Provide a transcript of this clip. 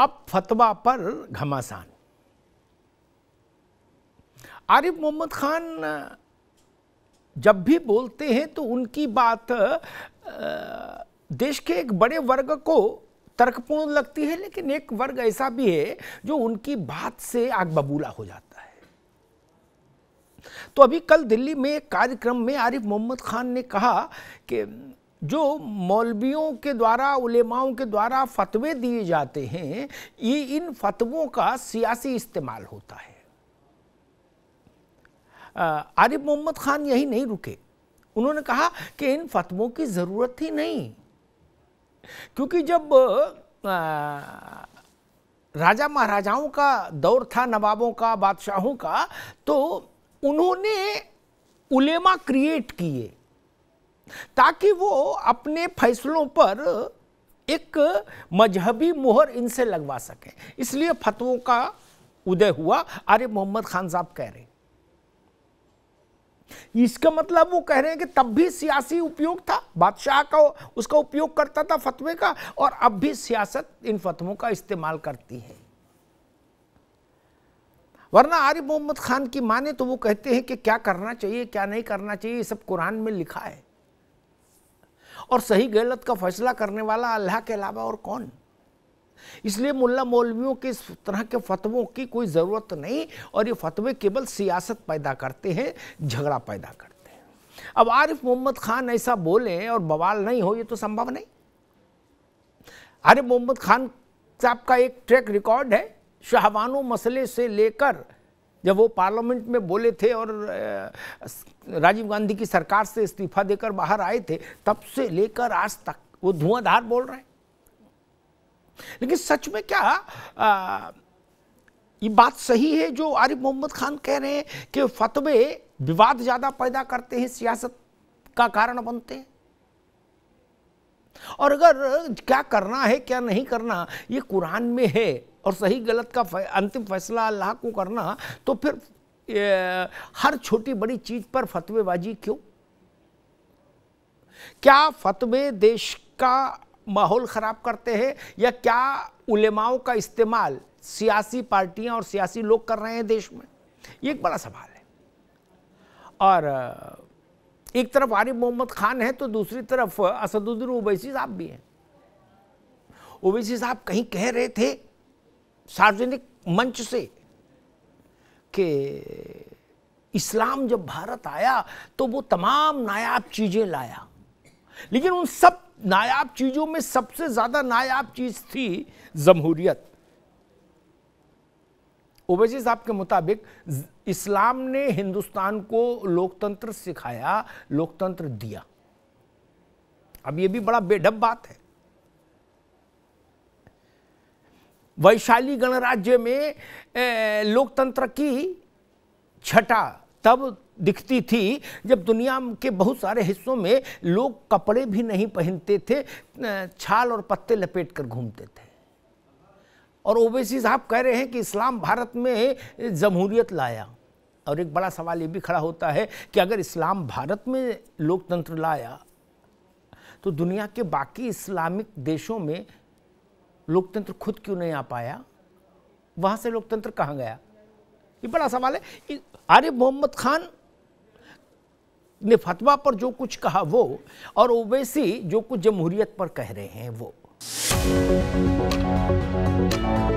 अब फतवा पर घमासान आरिफ मोहम्मद खान जब भी बोलते हैं तो उनकी बात देश के एक बड़े वर्ग को तर्कपूर्ण लगती है लेकिन एक वर्ग ऐसा भी है जो उनकी बात से आग बबूला हो जाता है तो अभी कल दिल्ली में एक कार्यक्रम में आरिफ मोहम्मद खान ने कहा कि जो मौलवियों के द्वारा उलेमाओं के द्वारा फतवे दिए जाते हैं ये इन फतवों का सियासी इस्तेमाल होता है आरिफ मोहम्मद खान यही नहीं रुके उन्होंने कहा कि इन फतवों की ज़रूरत ही नहीं क्योंकि जब आ, राजा महाराजाओं का दौर था नवाबों का बादशाहों का तो उन्होंने उलेमा क्रिएट किए ताकि वो अपने फैसलों पर एक मजहबी मोहर इनसे लगवा सके इसलिए फतवों का उदय हुआ अरे मोहम्मद खान साहब कह रहे इसका मतलब वो कह रहे हैं कि तब भी सियासी उपयोग था बादशाह का उसका उपयोग करता था फतवे का और अब भी सियासत इन फतवों का इस्तेमाल करती है वरना आरिफ मोहम्मद खान की माने तो वो कहते हैं कि क्या करना चाहिए क्या नहीं करना चाहिए ये सब कुरान में लिखा है और सही गलत का फैसला करने वाला अल्लाह के अलावा और कौन इसलिए मुल्ला मौलवियों के इस तरह के फतवों की कोई ज़रूरत नहीं और ये फतवे केवल सियासत पैदा करते हैं झगड़ा पैदा करते हैं अब आरिफ मोहम्मद खान ऐसा बोले और बवाल नहीं हो ये तो संभव नहीं आरिफ मोहम्मद खान साहब का एक ट्रैक रिकॉर्ड है शाहवानों मसले से लेकर जब वो पार्लियामेंट में बोले थे और राजीव गांधी की सरकार से इस्तीफा देकर बाहर आए थे तब से लेकर आज तक वो धुआंधार बोल रहे हैं लेकिन सच में क्या आ, ये बात सही है जो आरिफ मोहम्मद खान कह रहे हैं कि फतवे विवाद ज्यादा पैदा करते हैं सियासत का कारण बनते हैं और अगर क्या करना है क्या नहीं करना ये कुरान में है और सही गलत का अंतिम फैसला अल्लाह को करना तो फिर हर छोटी बड़ी चीज़ पर फतवेबाजी क्यों क्या फतवे देश का माहौल ख़राब करते हैं या क्या उलेमाओं का इस्तेमाल सियासी पार्टियां और सियासी लोग कर रहे हैं देश में ये एक बड़ा सवाल है और एक तरफ आरिफ मोहम्मद खान है तो दूसरी तरफ असदुद्दीन ओवैसी साहब भी हैं ओवैसी साहब कहीं कह रहे थे सार्वजनिक मंच से कि इस्लाम जब भारत आया तो वो तमाम नायाब चीज़ें लाया लेकिन उन सब नायाब चीज़ों में सबसे ज़्यादा नायाब चीज़ थी जमहूरियत ओबेजी साहब के मुताबिक इस्लाम ने हिंदुस्तान को लोकतंत्र सिखाया लोकतंत्र दिया अब ये भी बड़ा बेडब बात है वैशाली गणराज्य में लोकतंत्र की छटा तब दिखती थी जब दुनिया के बहुत सारे हिस्सों में लोग कपड़े भी नहीं पहनते थे छाल और पत्ते लपेट कर घूमते थे और ओबेसी साहब कह रहे हैं कि इस्लाम भारत में जमहूरियत लाया और एक बड़ा सवाल ये भी खड़ा होता है कि अगर इस्लाम भारत में लोकतंत्र लाया तो दुनिया के बाकी इस्लामिक देशों में लोकतंत्र खुद क्यों नहीं आ पाया वहां से लोकतंत्र कहां गया ये बड़ा सवाल है आरिफ मोहम्मद खान ने फतवा पर जो कुछ कहा वो और ओवैसी जो कुछ जमहूरियत पर कह रहे हैं वो